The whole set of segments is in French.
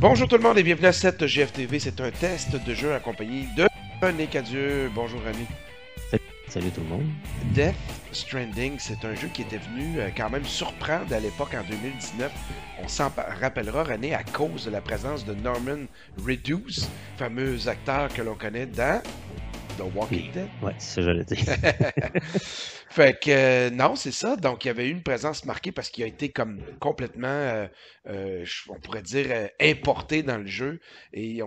Bonjour tout le monde et bienvenue à cette GFTV. C'est un test de jeu accompagné de René Cadieu. Bonjour René. Salut tout le monde. Death Stranding, c'est un jeu qui était venu euh, quand même surprendre à l'époque en 2019. On s'en rappellera, René, à cause de la présence de Norman Reedus, fameux acteur que l'on connaît dans The Walking Dead. Ouais, c'est ça j'allais Fait que euh, non, c'est ça. Donc, il y avait eu une présence marquée parce qu'il a été comme complètement, euh, euh, on pourrait dire, importé dans le jeu. Et,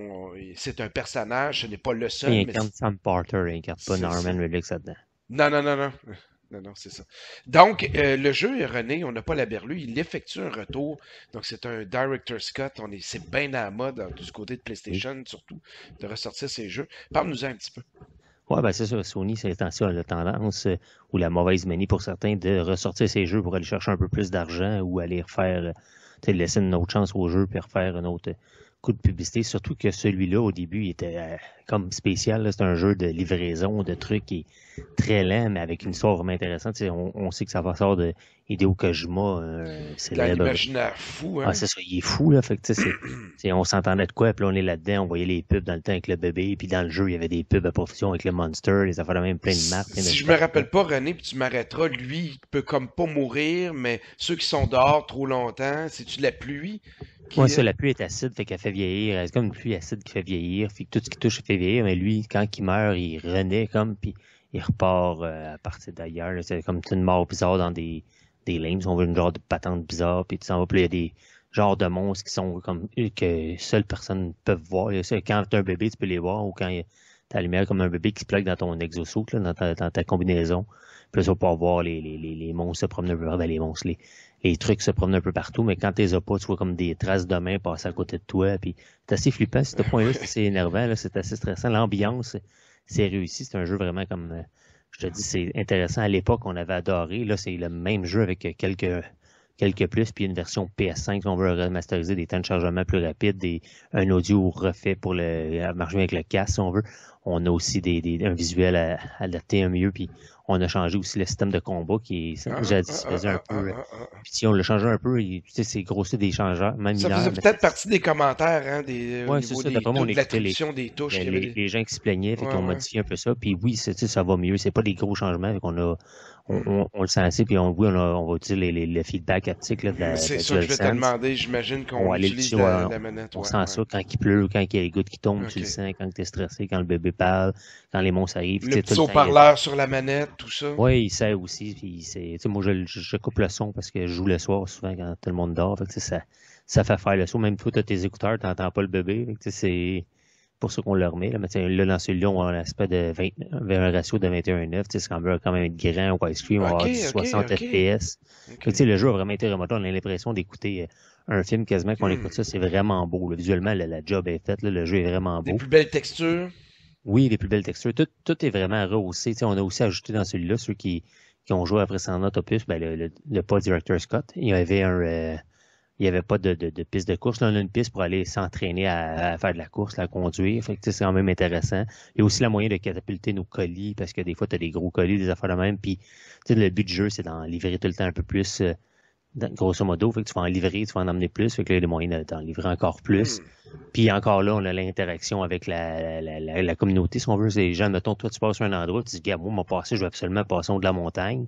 c'est un personnage, ce n'est pas le seul. Il incarne Sam Porter, il incarne pas Norman là-dedans. Non, non, non, non. Non, non, c'est ça. Donc, le jeu est René, on n'a pas la berlue, il effectue un retour. Donc, c'est un Director Scott, on est, c'est bien à la mode de hein, du côté de PlayStation, surtout, de ressortir ces jeux. Parle-nous un petit peu. Oui, ben c'est ça. Sony, c'est la tendance euh, ou la mauvaise manie pour certains de ressortir ces jeux pour aller chercher un peu plus d'argent ou aller refaire, euh, sais, laisser une autre chance au jeu pour refaire un autre euh, coup de publicité. Surtout que celui-là, au début, était comme spécial. C'est un jeu de livraison, de trucs qui est très lent, mais avec une histoire vraiment intéressante. On, on, sait que ça va sortir de Hideo Kojima, euh, c'est là. L'imaginaire fou, hein? Ah, c'est ça, il est fou, là. Fait que, tu sais, on s'entendait de quoi, puis là, on est là-dedans, on voyait les pubs dans le temps avec le bébé, puis dans le jeu, il y avait des pubs à profusion avec le Monster, les affaires même, plein de marques. Si, je me rappelle pas, René, puis tu m'arrêteras, lui, il peut comme pas mourir, mais ceux qui sont dehors trop longtemps, c'est-tu de la pluie? Oui, euh, ça, la pluie est acide, fait qu'elle fait vieillir. Euh, c'est comme une pluie acide qui fait vieillir, fait tout ce qui touche fait vieillir, mais lui, quand il meurt, il renaît comme, puis il repart euh, à partir d'ailleurs. C'est comme une mort bizarre dans des des lames, on veut une genre de patente bizarre, puis tu s'en vas, plus, il y a des genres de monstres qui sont comme euh, que seules personnes peuvent voir. Quand tu un bébé, tu peux les voir, ou quand t'as la lumière comme un bébé qui se plaque dans ton exosuit, dans, ta, combinaison, puis tu vas pouvoir voir les, les, les, monstres se promener un peu ben, les monstres, les, trucs se promenent un peu partout, mais quand t'es pas, tu vois comme des traces de mains passer à côté de toi, puis c'est assez flippant, c'est un point-là, c'est énervant, c'est assez stressant, l'ambiance, c'est réussi, c'est un jeu vraiment comme euh, je te dis, c'est intéressant. À l'époque, on avait adoré. Là, c'est le même jeu avec quelques quelques plus, puis une version PS5 si on veut remasteriser des temps de chargement plus rapides, des, un audio refait pour le marcher avec le casque si on veut. On a aussi des, un visuel à, adapté un mieux, puis on a changé aussi le système de combat qui est, déjà un peu. Euh, puis si on l'a changé un peu, tu sais, c'est grossier des changeurs. Même ça faisait peut-être partie des commentaires, hein, des, ouais, Des, des ben, touches. les, gens qui se plaignaient, fait qu'on modifie un peu ça. Puis oui, ça va mieux. C'est pas des gros changements, qu'on a on, on, on, le puis on, oui, on, on va utiliser les, les, les feedbacks haptiques. C'est ça que je vais te demander. J'imagine qu'on utilise la, manette. on sent ça quand il pleut, quand il y a les gouttes qui tombent, tu le sens, quand tu es stressé, quand le bébé parle, quand les monstres arrivent. Le petit haut-parleur sur la manette, tout ça. Oui, il sait aussi. Puis moi, je, coupe le son parce que je joue le soir souvent quand tout le monde dort. ça, ça fait faire le son. Même toi, tu as tes écouteurs, tu n'entends pas le bébé. C'est pour ce qu'on leur met Là, mais là, dans celui-là, on a un aspect de 20, vers un ratio de 21.9. C'est qu'on veut quand même être grand, au on va avoir 60 FPS. le jeu a vraiment été remonté. On a l'impression d'écouter euh, un film quasiment qu'on hmm. écoute ça. C'est vraiment beau. Visuellement, la, job est faite. le jeu est vraiment beau. Les plus belles textures. Oui, les plus belles textures. Tout, tout est vraiment rehaussé. T'sais, on a aussi ajouté dans celui-là, ceux qui, qui ont joué après son autopus, ben, le, le, le pas directeur Scott. Il y avait un... Euh, il n'y avait pas de, de, piste de course. Là, on a une piste pour aller s'entraîner à, faire de la course, la conduire. Fait que c'est quand même intéressant. Il y a aussi la moyen de catapulter nos colis parce que des fois, tu as des gros colis, des affaires de même. Puis, le but du jeu, c'est d'en livrer tout le temps un peu plus, euh, grosso modo. Fait que tu vas en livrer, tu vas en emmener plus. Fait que là, il y a des moyens d'en livrer encore plus. Hmm. Puis encore là, on a l'interaction avec la, la, communauté, si on veut. c'est Les gens, mettons, toi, tu passes sur un endroit, tu dis, gars, moi, passé, je vais absolument passer au de la montagne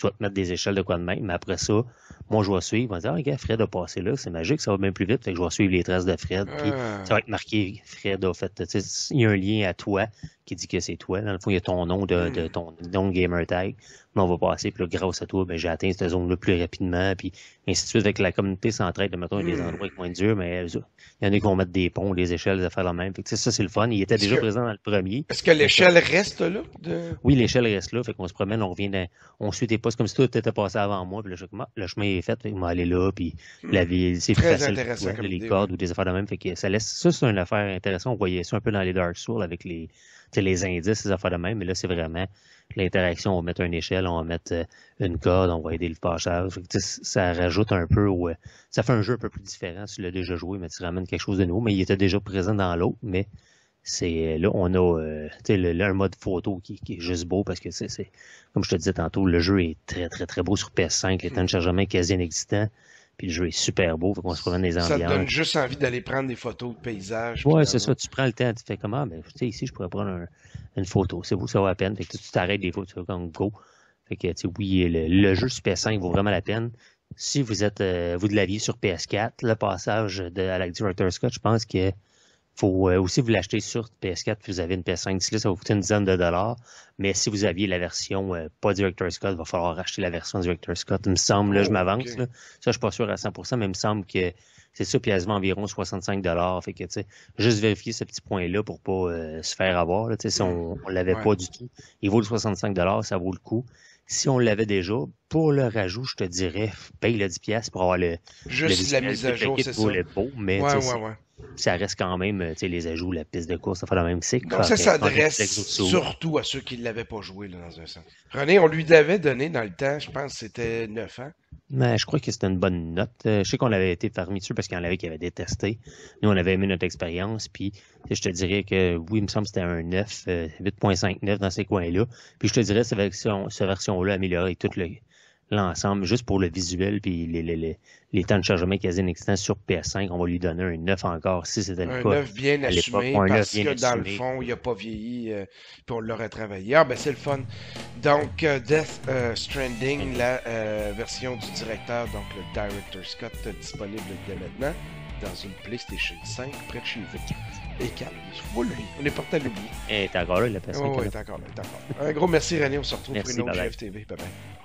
tu vas te mettre des échelles de quoi de même, mais après ça, moi, je vais suivre, on va dire, ah, regarde, Fred a passé là, c'est magique, ça va bien plus vite, fait que je vais suivre les traces de Fred, puis ah. ça va être marqué, Fred a fait, il y a un lien à toi, qui dit que c'est toi. Dans le fond, il y a ton nom de, hmm. de ton nom gamer tag. Mais on va passer, puis là, grâce à toi, ben, j'ai atteint cette zone-là plus rapidement, puis ainsi de suite. Avec la communauté s'entraide, mettons, il y a des hmm. endroits qui sont durs, mais il y en a qui vont mettre des ponts, des échelles, des faire la même. Fait ça, c'est le fun. Il était déjà présent dans le premier. Est-ce que l'échelle reste là? Oui, l'échelle reste là. Fait qu'on se promène, on revient, dans, on suit des postes comme si tout était passé avant moi, puis le, chemin est fait, fait on va aller là, puis hmm. la ville, c'est facile. les cordes ou des affaires de même. Fait que ça laisse, ça, c'est une affaire intéressante. On voyait ça un peu dans les Dark Souls avec les, les indices, ces affaires de même, mais là, c'est vraiment l'interaction. On va mettre une échelle, on va mettre euh, une corde, on va aider le passage. Ça rajoute un peu, euh, ça fait un jeu un peu plus différent. Tu l'as déjà joué, mais tu ramènes quelque chose de nouveau. Mais il était déjà présent dans l'autre, mais c'est là on a euh, un mode photo qui, est juste beau parce que c'est comme je te disais tantôt le jeu est très très très beau sur PS5 les temps de hmm. chargement quasi inexistant. Puis le jeu est super beau, faut qu'on se promène des ambiances. Ça te donne juste envie d'aller prendre des photos de paysages. Ouais, c'est ça. Tu prends le temps, tu fais comment, ah, ben, mais tu sais, ici, je pourrais prendre une photo. C'est vous, ça vaut la peine. Fait que tu t'arrêtes des photos, tu comme go. Fait que, tu sais, oui, le, jeu sur PS5 vaut vraiment la peine. Si vous êtes, euh, vous de l'aviez sur PS4, le passage de, à la director's Scott, je pense que faut euh, aussi vous l'acheter sur PS4 puis vous avez une PS5. ça va vous coûter une dizaine de dollars. Mais si vous aviez la version euh, pas Director Scott, il va falloir acheter la version Director Scott. Il me semble, là, je oh, m'avance. là. Ça, je suis pas sûr à 100%, mais il me semble que c'est ça, puis elle se vend environ 65 dollars. Fait que, tu sais, juste vérifier ce petit point-là pour pas euh, se faire avoir. Là, si on, l'avait pas du tout, il vaut le 65 dollars, ça vaut le coup. Si on l'avait déjà, pour le rajout, je te dirais, paye le 10 pièces pour avoir le. Juste la mise à jour, c'est ça. Pour le mais ouais, ouais, ouais ça reste quand même euh, tu sais, les ajouts, la piste de course, ça fait le même cycle. ça s'adresse surtout à ceux qui ne l'avaient pas joué dans un sens. René, on lui l'avait donné dans le temps, je pense c'était 9 ans. Mais ben, je crois que c'était une bonne note. Euh, je sais qu'on l'avait été parmi ceux parce qu'il y en avait qui avaient détesté. Nous, on avait aimé notre expérience. Puis je te dirais que oui, il me semble que c'était un 9, 8.59 euh, dans ces coins-là. Puis je te dirais que cette version-là améliorée, amélioré tout le, l'ensemble, juste pour le visuel, puis les, les, les, les temps de chargement quasi inexistants sur PS5, on va lui donner un 9 encore, si c'était le un 9 bien assumé, parce que dans le fond, il n'a pas vieilli, euh, puis on l'aurait travaillé. Ah, ben c'est le fun. Donc, euh, Death euh, Stranding, la euh, version du directeur, donc le Director Scott, disponible dès maintenant, dans une PlayStation 5 près de chez vous. Et calme, il lui. On est porté à l'oubli. Et t'es encore là, la personne. Oh, oui, est encore encore là. Un gros merci, René. On se retrouve pour une autre GFTV. Bye bye.